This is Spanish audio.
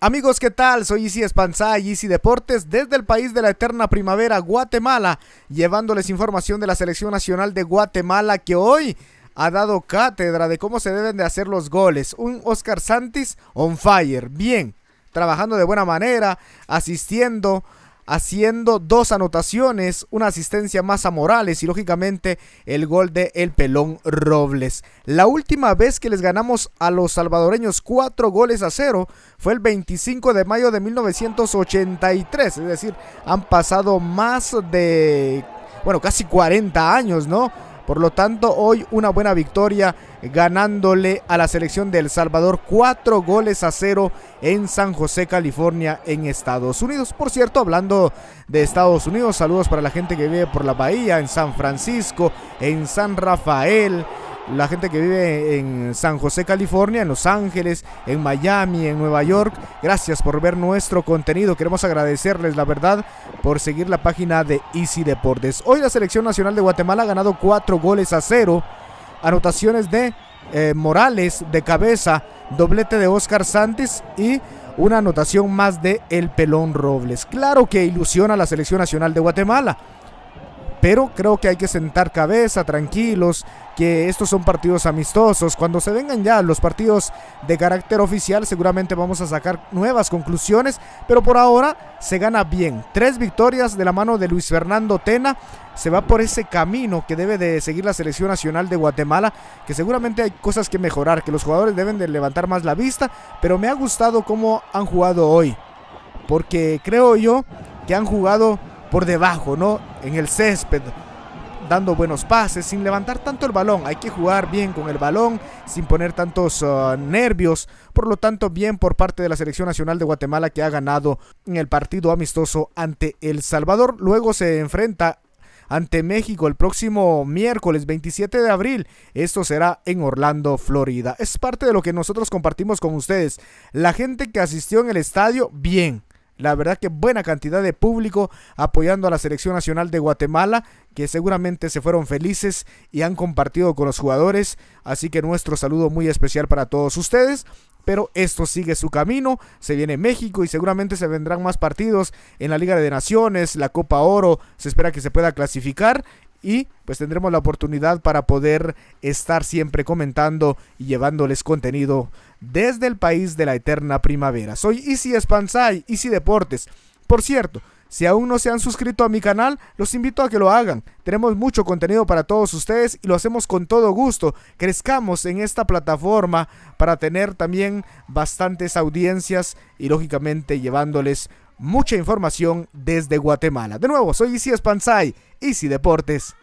Amigos, ¿qué tal? Soy Easy Espanza y Easy Deportes desde el país de la eterna primavera, Guatemala, llevándoles información de la selección nacional de Guatemala que hoy ha dado cátedra de cómo se deben de hacer los goles. Un Oscar Santis on fire, bien, trabajando de buena manera, asistiendo, haciendo dos anotaciones, una asistencia más a Morales y lógicamente el gol de El Pelón Robles. La última vez que les ganamos a los salvadoreños cuatro goles a cero fue el 25 de mayo de 1983, es decir, han pasado más de, bueno, casi 40 años, ¿no? Por lo tanto, hoy una buena victoria ganándole a la selección de El Salvador cuatro goles a cero en San José, California, en Estados Unidos. Por cierto, hablando de Estados Unidos, saludos para la gente que vive por la bahía, en San Francisco, en San Rafael, la gente que vive en San José, California, en Los Ángeles, en Miami, en Nueva York. Gracias por ver nuestro contenido. Queremos agradecerles, la verdad, por seguir la página de Easy Deportes. Hoy la selección nacional de Guatemala ha ganado cuatro goles a cero. Anotaciones de eh, Morales de cabeza, doblete de Oscar Santis y una anotación más de El Pelón Robles. Claro que ilusiona a la selección nacional de Guatemala pero creo que hay que sentar cabeza, tranquilos, que estos son partidos amistosos. Cuando se vengan ya los partidos de carácter oficial, seguramente vamos a sacar nuevas conclusiones. Pero por ahora se gana bien. Tres victorias de la mano de Luis Fernando Tena. Se va por ese camino que debe de seguir la selección nacional de Guatemala, que seguramente hay cosas que mejorar, que los jugadores deben de levantar más la vista. Pero me ha gustado cómo han jugado hoy, porque creo yo que han jugado por debajo, ¿no? en el césped, dando buenos pases, sin levantar tanto el balón. Hay que jugar bien con el balón, sin poner tantos ah, nervios. Por lo tanto, bien por parte de la Selección Nacional de Guatemala que ha ganado en el partido amistoso ante El Salvador. Luego se enfrenta ante México el próximo miércoles 27 de abril. Esto será en Orlando, Florida. Es parte de lo que nosotros compartimos con ustedes. La gente que asistió en el estadio, bien la verdad que buena cantidad de público apoyando a la selección nacional de Guatemala, que seguramente se fueron felices y han compartido con los jugadores, así que nuestro saludo muy especial para todos ustedes. Pero esto sigue su camino, se viene México y seguramente se vendrán más partidos en la Liga de Naciones, la Copa Oro, se espera que se pueda clasificar y pues tendremos la oportunidad para poder estar siempre comentando y llevándoles contenido desde el país de la eterna primavera. Soy Easy Espansay, Easy Deportes. Por cierto, si aún no se han suscrito a mi canal, los invito a que lo hagan. Tenemos mucho contenido para todos ustedes y lo hacemos con todo gusto. Crezcamos en esta plataforma para tener también bastantes audiencias y lógicamente llevándoles mucha información desde Guatemala. De nuevo, soy Isi y si Deportes.